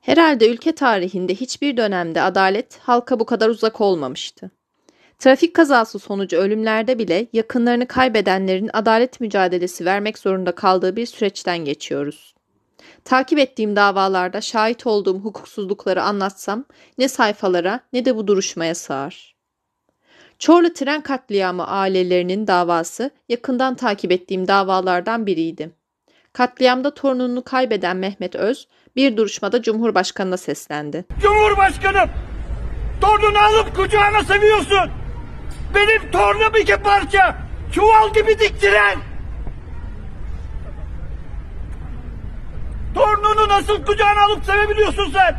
Herhalde ülke tarihinde hiçbir dönemde adalet halka bu kadar uzak olmamıştı. Trafik kazası sonucu ölümlerde bile yakınlarını kaybedenlerin adalet mücadelesi vermek zorunda kaldığı bir süreçten geçiyoruz. Takip ettiğim davalarda şahit olduğum hukuksuzlukları anlatsam ne sayfalara ne de bu duruşmaya sığar. Çorlu tren katliamı ailelerinin davası yakından takip ettiğim davalardan biriydi. Katliamda torununu kaybeden Mehmet Öz bir duruşmada Cumhurbaşkanı'na seslendi. Cumhurbaşkanım torununu alıp kucağına seviyorsun. Benim torunum iki parça çuval gibi diktiren. Torununu nasıl kucağına alıp sevebiliyorsun sen?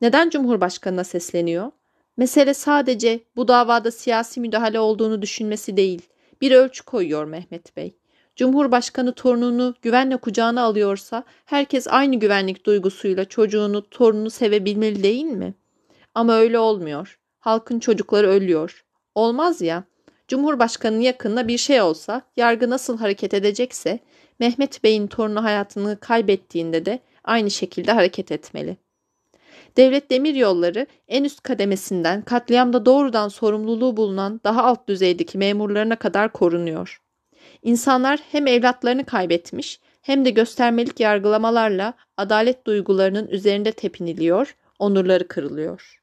Neden Cumhurbaşkanı'na sesleniyor? Mesele sadece bu davada siyasi müdahale olduğunu düşünmesi değil. Bir ölçü koyuyor Mehmet Bey. Cumhurbaşkanı torununu güvenle kucağına alıyorsa herkes aynı güvenlik duygusuyla çocuğunu, torununu sevebilmeli değil mi? Ama öyle olmuyor. Halkın çocukları ölüyor. Olmaz ya. Cumhurbaşkanının yakında bir şey olsa, yargı nasıl hareket edecekse, Mehmet Bey'in torunu hayatını kaybettiğinde de aynı şekilde hareket etmeli. Devlet Demir Yolları en üst kademesinden katliamda doğrudan sorumluluğu bulunan daha alt düzeydeki memurlarına kadar korunuyor. İnsanlar hem evlatlarını kaybetmiş hem de göstermelik yargılamalarla adalet duygularının üzerinde tepiniliyor, onurları kırılıyor.